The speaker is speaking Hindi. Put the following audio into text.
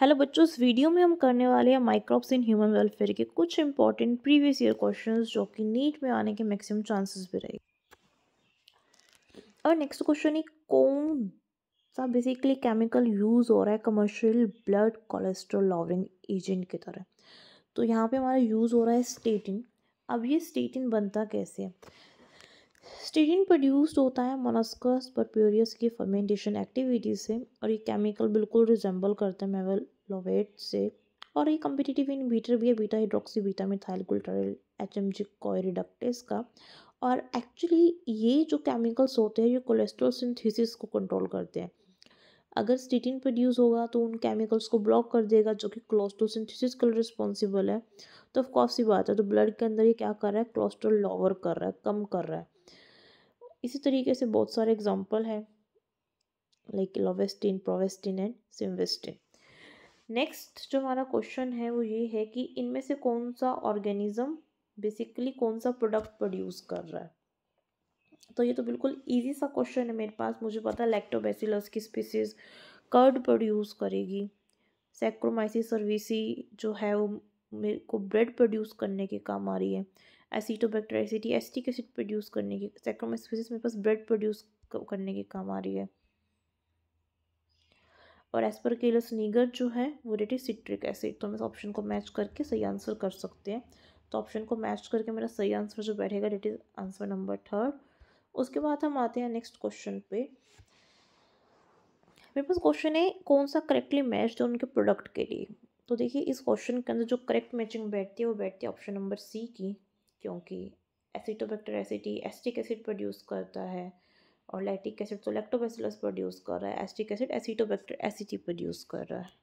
हेलो बच्चों इस वीडियो में हम करने वाले हैं माइक्रोब्स इन ह्यूमन वेलफेयर के कुछ इंपॉर्टेंट प्रीवियस ईयर क्वेश्चंस जो कि नीट में आने के मैक्सिमम चांसेस भी रहे और नेक्स्ट क्वेश्चन है कौन सा बेसिकली केमिकल यूज़ हो रहा है commercial blood cholesterol lowering agent की तरह तो यहाँ पे हमारा यूज़ हो रहा है स्टेटिन अब ये स्टेटिन बनता कैसे है एक्सटेजिन प्रोड्यूस्ड होता है मोनस्कस परप्योरियस की फर्मेंटेशन एक्टिविटी से और ये केमिकल बिल्कुल रिजेंबल करते हैं मेवलोवेट से और ये कम्पिटिटिव इन बीटर भी है beta hydroxy beta methyl glutaryl H M G CoA reductase का और एक्चुअली ये जो केमिकल्स होते हैं ये कोलेस्ट्रोल सिंथेसिस को कंट्रोल करते हैं अगर स्टीटिन प्रोड्यूस होगा तो उन केमिकल्स को ब्लॉक कर देगा जो कि क्लोस्टोसिंथेसिस के लिए रिस्पॉन्सिबल है तो ऑफकोर्स ये बात है तो ब्लड के अंदर ये क्या कर रहा है कोलेस्ट्रोल लॉवर कर रहा है कम कर रहा है इसी तरीके से बहुत सारे एग्जाम्पल हैं like lovastatin pravastatin and simvastatin next जो हमारा क्वेश्चन है वो ये है कि इनमें से कौन सा ऑर्गेनिज्म बेसिकली कौन सा प्रोडक्ट प्रोड्यूस कर रहा है तो ये तो बिल्कुल इजी सा क्वेश्चन है मेरे पास मुझे पता है लैक्टोबैसिलस की स्पीसीज कर्ड प्रोड्यूस करेगी सैक्रोमाइसिस सर्विसी जो है वो मेरे को ब्रेड प्रोड्यूस करने के काम आ रही है एसिटोबैक्टेरियासिटी एसिटिक एसिड प्रोड्यूस करने की सैक्रोमास्पिसिस मेरे पास ब्लड प्रोड्यूस करने के काम आ रही है और एज पर केलस नीगर जो है वो डेट इज सिट्रिक एसिड तो हम इस ऑप्शन को मैच करके सही आंसर कर सकते हैं तो ऑप्शन को मैच करके मेरा सही आंसर जो बैठेगा that is answer number third उसके बाद हम आते हैं नेक्स्ट क्वेश्चन पे मेरे पास क्वेश्चन है कौन सा करेक्टली मैच है उनके प्रोडक्ट के लिए तो देखिए इस क्वेश्चन के अंदर जो करेक्ट मैचिंग बैठती है वो बैठती है ऑप्शन नंबर सी की क्योंकि Acetobacter aceti acetic acid produce करता है और लैक्टिक एसिड तो लैक्टोबैसिलस प्रोड्यूस कर रहा है acetic acid Acetobacter aceti produce कर रहा है